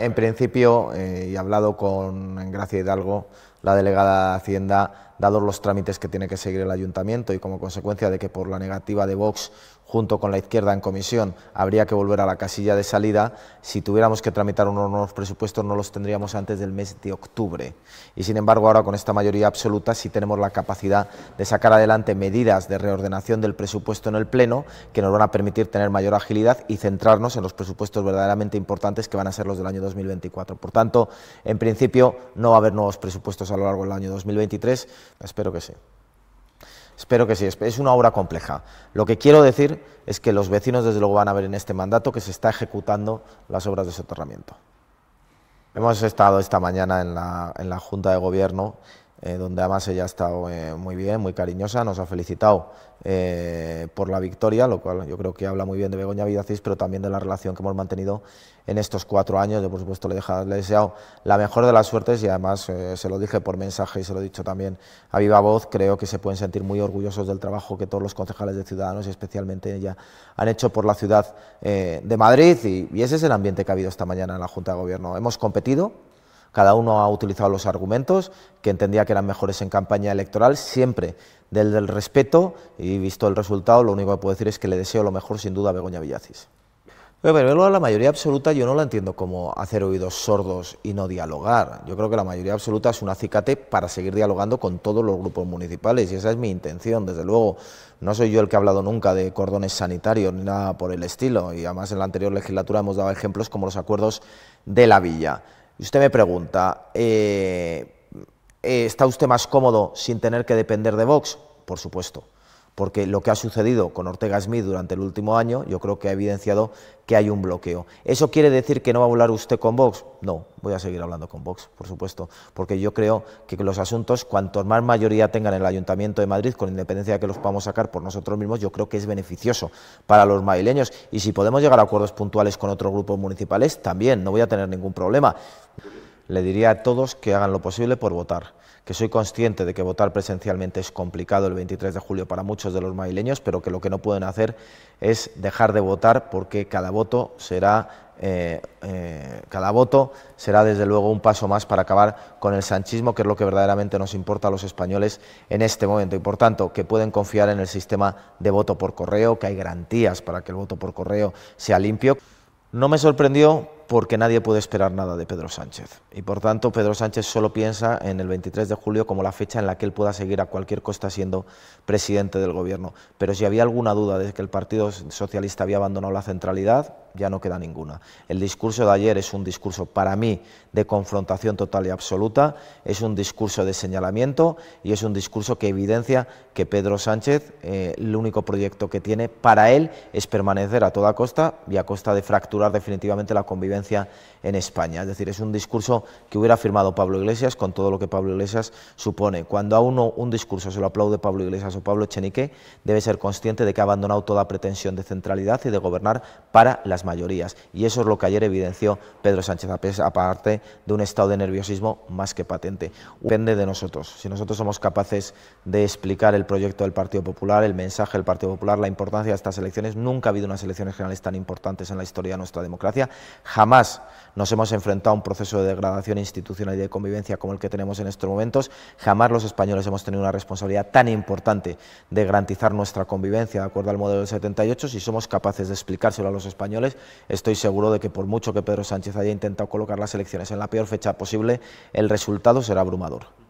En principio, eh, y he hablado con Gracia Hidalgo la delegada de Hacienda, dados los trámites que tiene que seguir el ayuntamiento y como consecuencia de que por la negativa de Vox junto con la izquierda en comisión habría que volver a la casilla de salida, si tuviéramos que tramitar unos nuevos presupuestos no los tendríamos antes del mes de octubre. Y sin embargo ahora con esta mayoría absoluta sí tenemos la capacidad de sacar adelante medidas de reordenación del presupuesto en el Pleno que nos van a permitir tener mayor agilidad y centrarnos en los presupuestos verdaderamente importantes que van a ser los del año 2024. Por tanto, en principio no va a haber nuevos presupuestos a lo largo del año 2023? Espero que sí. Espero que sí, es una obra compleja. Lo que quiero decir es que los vecinos desde luego van a ver en este mandato que se está ejecutando las obras de soterramiento. Hemos estado esta mañana en la, en la Junta de Gobierno eh, donde además ella ha estado eh, muy bien, muy cariñosa, nos ha felicitado eh, por la victoria, lo cual yo creo que habla muy bien de Begoña vidacis pero también de la relación que hemos mantenido en estos cuatro años. Yo, por supuesto, le, he deseado la mejor de las suertes y además se lo dije por mensaje y se lo he dicho también a viva voz. Creo que se pueden sentir muy orgullosos del trabajo que todos los concejales de Ciudadanos y especialmente ella han hecho por la ciudad de Madrid y ese es el ambiente que ha habido esta mañana en la Junta de Gobierno. Hemos competido, cada uno ha utilizado los argumentos que entendía que eran mejores en campaña electoral, siempre del, respeto y visto el resultado, lo único que puedo decir es que le deseo lo mejor sin duda a Begoña Villacis. Pero a la mayoría absoluta yo no la entiendo como hacer oídos sordos y no dialogar. Yo creo que la mayoría absoluta es un acicate para seguir dialogando con todos los grupos municipales y esa es mi intención, desde luego. No soy yo el que ha hablado nunca de cordones sanitarios ni nada por el estilo y además en la anterior legislatura hemos dado ejemplos como los acuerdos de la villa. Y usted me pregunta, eh, ¿está usted más cómodo sin tener que depender de Vox? Por supuesto porque lo que ha sucedido con Ortega Smith durante el último año yo creo que ha evidenciado que hay un bloqueo. ¿Eso quiere decir que no va a hablar usted con Vox? No, voy a seguir hablando con Vox, por supuesto, porque yo creo que los asuntos, cuanto más mayoría tengan en el Ayuntamiento de Madrid, con independencia de que los podamos sacar por nosotros mismos, yo creo que es beneficioso para los madrileños. Y si podemos llegar a acuerdos puntuales con otros grupos municipales, también, no voy a tener ningún problema. Le diría a todos que hagan lo posible por votar que soy consciente de que votar presencialmente es complicado el 23 de julio para muchos de los madrileños, pero que lo que no pueden hacer es dejar de votar porque cada voto será, eh, eh, cada voto será desde luego un paso más para acabar con el sanchismo, que es lo que verdaderamente nos importa a los españoles en este momento. Y por tanto, que pueden confiar en el sistema de voto por correo, que hay garantías para que el voto por correo sea limpio. No me sorprendió porque nadie puede esperar nada de Pedro Sánchez. Y por tanto, Pedro Sánchez solo piensa en el 23 de julio como la fecha en la que él pueda seguir a cualquier costa siendo presidente del Gobierno. Pero si había alguna duda de que el Partido Socialista había abandonado la centralidad, ya no queda ninguna. El discurso de ayer es un discurso, para mí, de confrontación total y absoluta, es un discurso de señalamiento y es un discurso que evidencia que Pedro Sánchez, eh, el único proyecto que tiene para él es permanecer a toda costa y a costa de fracturar definitivamente la convivencia en España. Es decir, es un discurso que hubiera firmado Pablo Iglesias con todo lo que Pablo Iglesias supone. Cuando a uno un discurso se lo aplaude Pablo Iglesias o Pablo Echenique, debe ser consciente de que ha abandonado toda pretensión de centralidad y de gobernar para las mayorías. Y eso es lo que ayer evidenció Pedro Sánchez, aparte de un estado de nerviosismo más que patente. Depende de nosotros. Si nosotros somos capaces de explicar el proyecto del Partido Popular, el mensaje del Partido Popular, la importancia de estas elecciones, nunca ha habido unas elecciones generales tan importantes en la historia de nuestra democracia. Jamás jamás nos hemos enfrentado a un proceso de degradación institucional y de convivencia como el que tenemos en estos momentos. Jamás los españoles hemos tenido una responsabilidad tan importante de garantizar nuestra convivencia de acuerdo al modelo del 78. Si somos capaces de explicárselo a los españoles, estoy seguro de que por mucho que Pedro Sánchez haya intentado colocar las elecciones en la peor fecha posible, el resultado será abrumador.